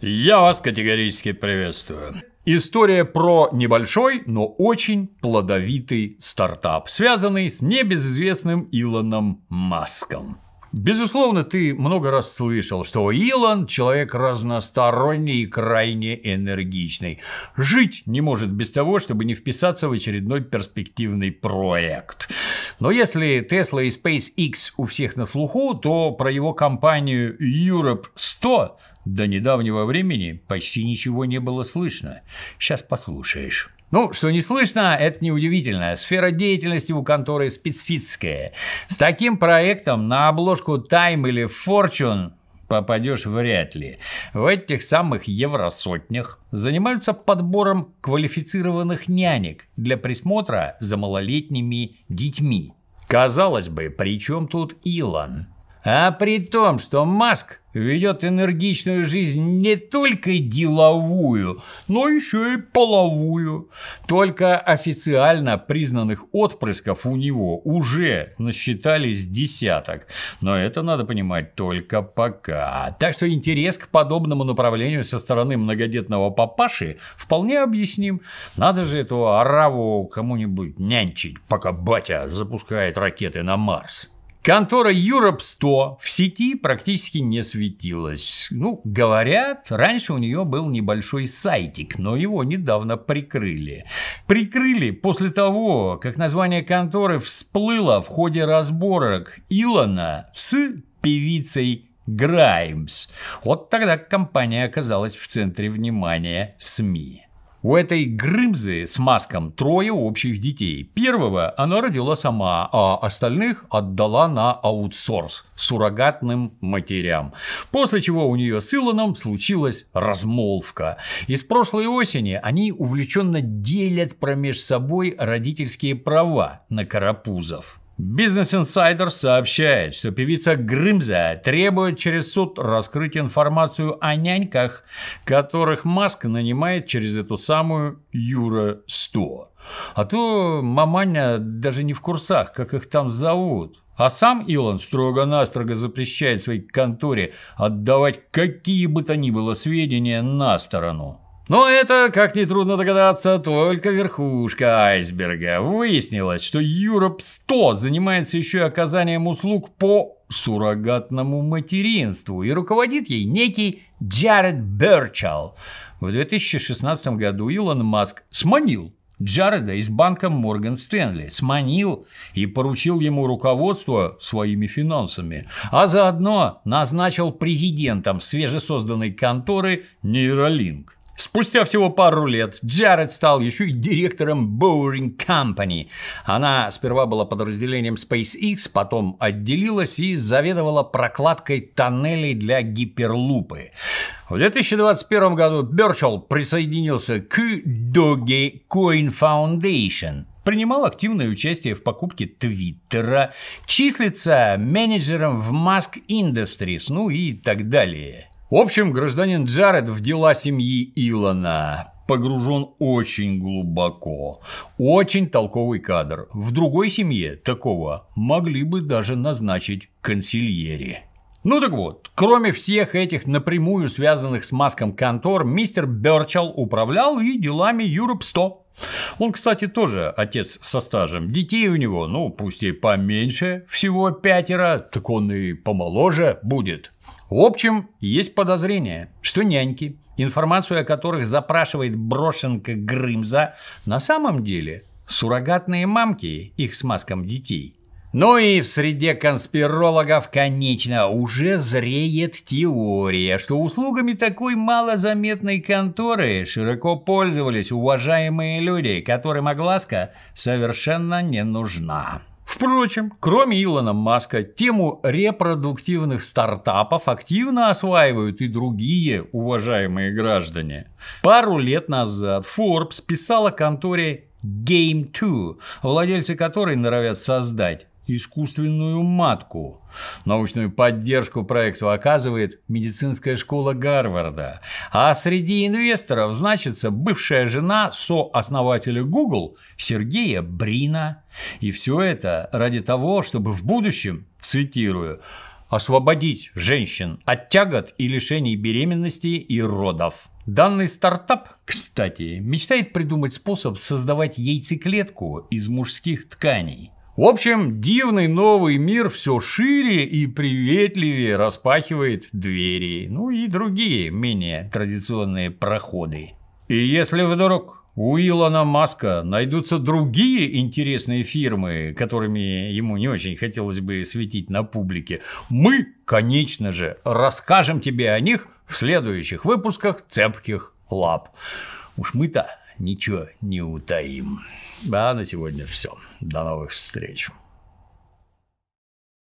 Я вас категорически приветствую. История про небольшой, но очень плодовитый стартап, связанный с небезызвестным Илоном Маском. Безусловно, ты много раз слышал, что Илон – человек разносторонний и крайне энергичный. Жить не может без того, чтобы не вписаться в очередной перспективный проект – но если Tesla и SpaceX у всех на слуху, то про его компанию Europe 100 до недавнего времени почти ничего не было слышно. Сейчас послушаешь. Ну, что не слышно, это неудивительно. Сфера деятельности у конторы специфическая. С таким проектом на обложку Time или Fortune попадешь вряд ли. В этих самых евросотнях занимаются подбором квалифицированных нянек для присмотра за малолетними детьми. Казалось бы, при чем тут Илон? А при том, что Маск ведет энергичную жизнь не только деловую, но еще и половую. Только официально признанных отпрысков у него уже насчитались десяток. Но это надо понимать только пока. Так что интерес к подобному направлению со стороны многодетного папаши вполне объясним. Надо же этого ораву кому-нибудь нянчить, пока батя запускает ракеты на Марс. Контора Europe 100 в сети практически не светилась. Ну, говорят, раньше у нее был небольшой сайтик, но его недавно прикрыли. Прикрыли после того, как название конторы всплыло в ходе разборок Илона с певицей Граймс. Вот тогда компания оказалась в центре внимания СМИ. У этой Грымзы с Маском трое общих детей. Первого она родила сама, а остальных отдала на аутсорс суррогатным матерям. После чего у нее с Илоном случилась размолвка. Из прошлой осени они увлеченно делят промеж собой родительские права на карапузов. Бизнес Инсайдер сообщает, что певица Грымза требует через суд раскрыть информацию о няньках, которых Маск нанимает через эту самую Юра-100. А то маманя даже не в курсах, как их там зовут. А сам Илон строго-настрого запрещает своей конторе отдавать какие бы то ни было сведения на сторону. Но это, как нетрудно догадаться, только верхушка айсберга. Выяснилось, что Europe 100 занимается еще и оказанием услуг по суррогатному материнству и руководит ей некий Джаред Берчал. В 2016 году Илон Маск сманил Джареда из банка Морган Стэнли, сманил и поручил ему руководство своими финансами, а заодно назначил президентом свежесозданной конторы «Нейролинк». Спустя всего пару лет Джаред стал еще и директором Boring Company. Она сперва была подразделением SpaceX, потом отделилась и заведовала прокладкой тоннелей для гиперлупы. В 2021 году Берчел присоединился к Dogecoin Foundation, принимал активное участие в покупке Твиттера, числится менеджером в Mask Industries, ну и так далее. В общем, гражданин Джаред в дела семьи Илона погружен очень глубоко. Очень толковый кадр. В другой семье такого могли бы даже назначить консильери. Ну так вот, кроме всех этих напрямую связанных с Маском контор, мистер Берчал управлял и делами Europe 100. Он, кстати, тоже отец со стажем. Детей у него, ну, пусть и поменьше, всего пятеро, так он и помоложе будет. В общем, есть подозрение, что няньки, информацию о которых запрашивает брошенка Грымза, на самом деле суррогатные мамки их с маском детей – ну и в среде конспирологов, конечно, уже зреет теория, что услугами такой малозаметной конторы широко пользовались уважаемые люди, которым огласка совершенно не нужна. Впрочем, кроме Илона Маска, тему репродуктивных стартапов активно осваивают и другие уважаемые граждане. Пару лет назад Forbes писала конторе Game 2, владельцы которой норовят создать искусственную матку. Научную поддержку проекту оказывает медицинская школа Гарварда. А среди инвесторов значится бывшая жена сооснователя Google Сергея Брина. И все это ради того, чтобы в будущем, цитирую, освободить женщин от тягот и лишений беременности и родов. Данный стартап, кстати, мечтает придумать способ создавать яйцеклетку из мужских тканей. В общем, дивный новый мир все шире и приветливее распахивает двери, ну и другие менее традиционные проходы. И если вдруг у Илона Маска найдутся другие интересные фирмы, которыми ему не очень хотелось бы светить на публике, мы, конечно же, расскажем тебе о них в следующих выпусках «Цепких лап». Уж мы-то ничего не утаим. А на сегодня все. До новых встреч.